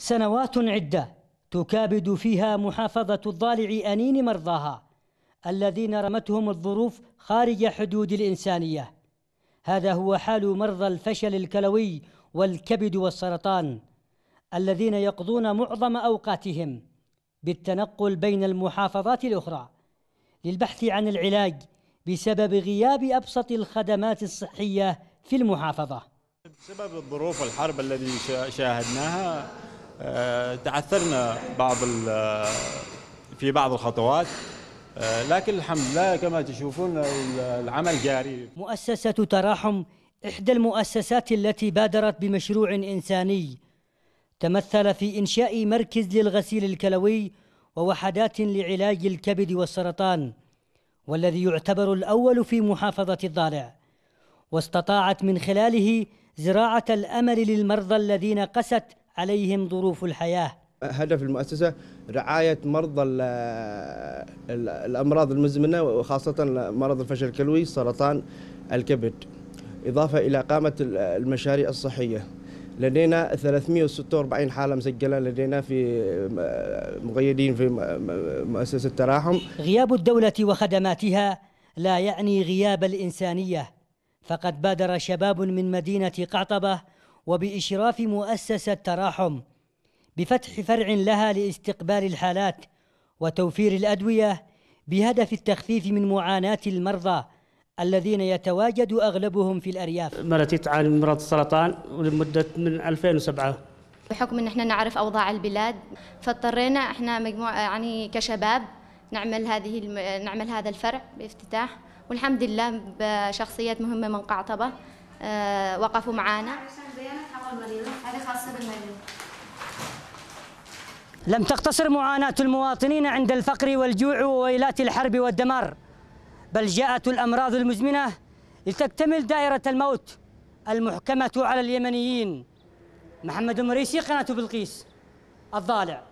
سنوات عدة تكابد فيها محافظة الضالع أنين مرضاها الذين رمتهم الظروف خارج حدود الإنسانية هذا هو حال مرضى الفشل الكلوي والكبد والسرطان الذين يقضون معظم أوقاتهم بالتنقل بين المحافظات الأخرى للبحث عن العلاج بسبب غياب أبسط الخدمات الصحية في المحافظة بسبب الظروف الحرب التي شاهدناها آه، تعثرنا بعض آه، في بعض الخطوات آه، لكن الحمد لله كما تشوفون العمل جاري مؤسسة تراحم إحدى المؤسسات التي بادرت بمشروع إنساني تمثل في إنشاء مركز للغسيل الكلوي ووحدات لعلاج الكبد والسرطان والذي يعتبر الأول في محافظة الضالع واستطاعت من خلاله زراعة الأمل للمرضى الذين قست عليهم ظروف الحياة هدف المؤسسة رعاية مرضى الأمراض المزمنة وخاصة مرض الفشل الكلوي سرطان الكبد إضافة إلى قامة المشاريع الصحية لدينا 346 حالة مسجلة لدينا في مقيدين في مؤسسة تراحم غياب الدولة وخدماتها لا يعني غياب الإنسانية فقد بادر شباب من مدينة قعطبة وبإشراف مؤسسة تراحم بفتح فرع لها لاستقبال الحالات وتوفير الأدوية بهدف التخفيف من معاناة المرضى الذين يتواجد أغلبهم في الأرياف مرتي تعاني من مرض السرطان لمدة من 2007 بحكم ان احنا نعرف اوضاع البلاد فاضطرينا احنا مجموعه يعني كشباب نعمل هذه نعمل هذا الفرع بافتتاح والحمد لله بشخصيات مهمه من قعطبه آه، وقفوا معنا لم تقتصر معاناة المواطنين عند الفقر والجوع وويلات الحرب والدمار بل جاءت الأمراض المزمنة لتكتمل دائرة الموت المحكمة على اليمنيين محمد المريسي قناة بلقيس الضالع